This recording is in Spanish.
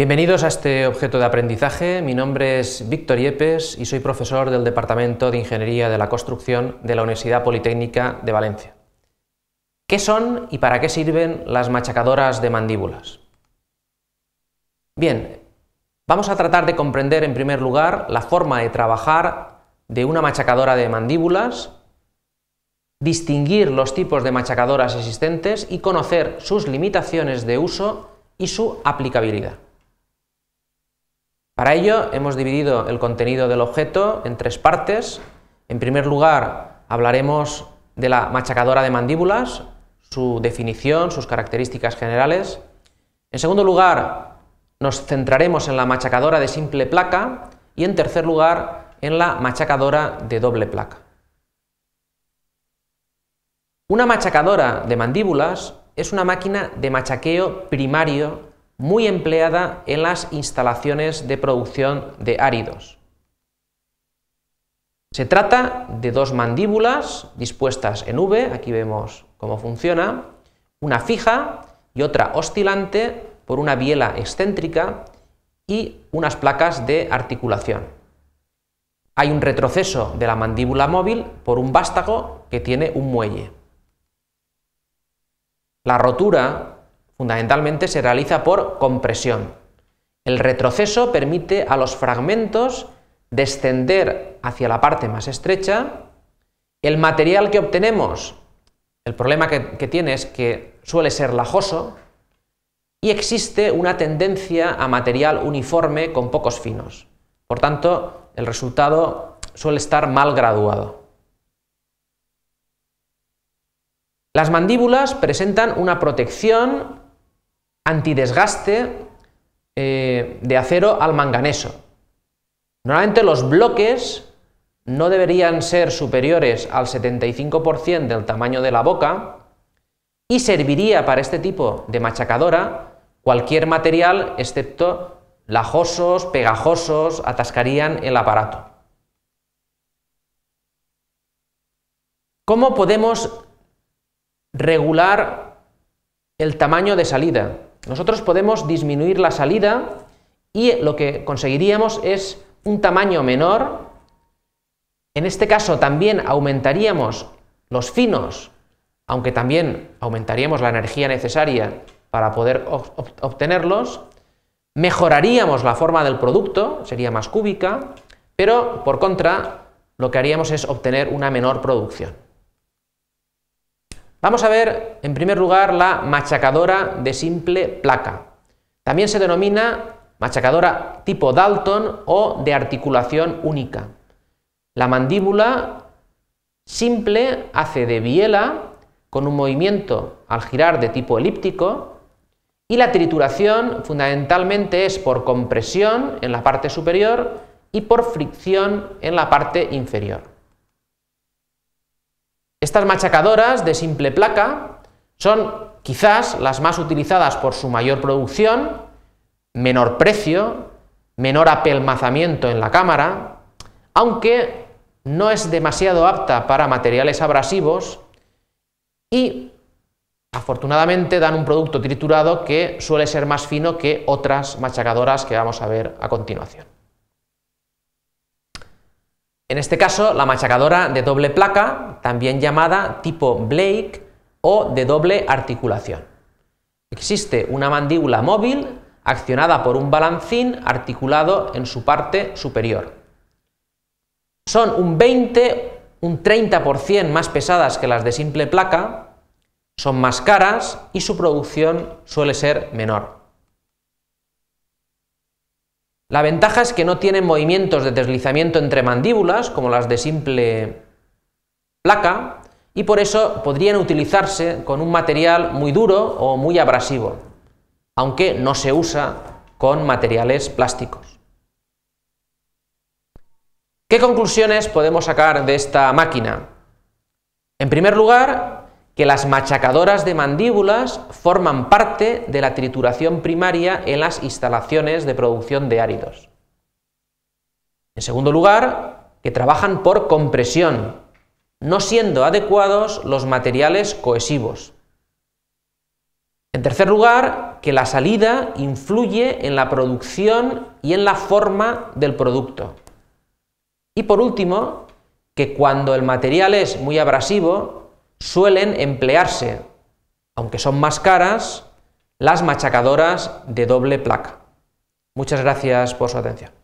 Bienvenidos a este objeto de aprendizaje. Mi nombre es Víctor Yepes y soy profesor del Departamento de Ingeniería de la Construcción de la Universidad Politécnica de Valencia. ¿Qué son y para qué sirven las machacadoras de mandíbulas? Bien, vamos a tratar de comprender en primer lugar la forma de trabajar de una machacadora de mandíbulas, distinguir los tipos de machacadoras existentes y conocer sus limitaciones de uso y su aplicabilidad. Para ello hemos dividido el contenido del objeto en tres partes. En primer lugar hablaremos de la machacadora de mandíbulas, su definición, sus características generales. En segundo lugar nos centraremos en la machacadora de simple placa y en tercer lugar en la machacadora de doble placa. Una machacadora de mandíbulas es una máquina de machaqueo primario muy empleada en las instalaciones de producción de áridos. Se trata de dos mandíbulas dispuestas en V, aquí vemos cómo funciona, una fija y otra oscilante por una biela excéntrica y unas placas de articulación. Hay un retroceso de la mandíbula móvil por un vástago que tiene un muelle. La rotura fundamentalmente se realiza por compresión. El retroceso permite a los fragmentos descender hacia la parte más estrecha. El material que obtenemos, el problema que, tiene es que suele ser lajoso y existe una tendencia a material uniforme con pocos finos. Por tanto, el resultado suele estar mal graduado. Las mandíbulas presentan una protección antidesgaste eh, de acero al manganeso. Normalmente los bloques no deberían ser superiores al 75% del tamaño de la boca y serviría para este tipo de machacadora cualquier material excepto lajosos, pegajosos, atascarían el aparato. ¿Cómo podemos regular el tamaño de salida? Nosotros podemos disminuir la salida y lo que conseguiríamos es un tamaño menor. En este caso también aumentaríamos los finos, aunque también aumentaríamos la energía necesaria para poder obtenerlos. Mejoraríamos la forma del producto, sería más cúbica, pero por contra lo que haríamos es obtener una menor producción. Vamos a ver, en primer lugar, la machacadora de simple placa. También se denomina machacadora tipo Dalton o de articulación única. La mandíbula simple hace de biela con un movimiento al girar de tipo elíptico y la trituración fundamentalmente es por compresión en la parte superior y por fricción en la parte inferior. Estas machacadoras de simple placa son quizás las más utilizadas por su mayor producción, menor precio, menor apelmazamiento en la cámara, aunque no es demasiado apta para materiales abrasivos y afortunadamente dan un producto triturado que suele ser más fino que otras machacadoras que vamos a ver a continuación. En este caso, la machacadora de doble placa, también llamada tipo Blake o de doble articulación. Existe una mandíbula móvil accionada por un balancín articulado en su parte superior. Son un 20, un 30% más pesadas que las de simple placa, son más caras y su producción suele ser menor. La ventaja es que no tienen movimientos de deslizamiento entre mandíbulas, como las de simple placa, y por eso podrían utilizarse con un material muy duro o muy abrasivo, aunque no se usa con materiales plásticos. ¿Qué conclusiones podemos sacar de esta máquina? En primer lugar, que las machacadoras de mandíbulas forman parte de la trituración primaria en las instalaciones de producción de áridos. En segundo lugar, que trabajan por compresión, no siendo adecuados los materiales cohesivos. En tercer lugar, que la salida influye en la producción y en la forma del producto. Y por último, que cuando el material es muy abrasivo, suelen emplearse, aunque son más caras, las machacadoras de doble placa. Muchas gracias por su atención.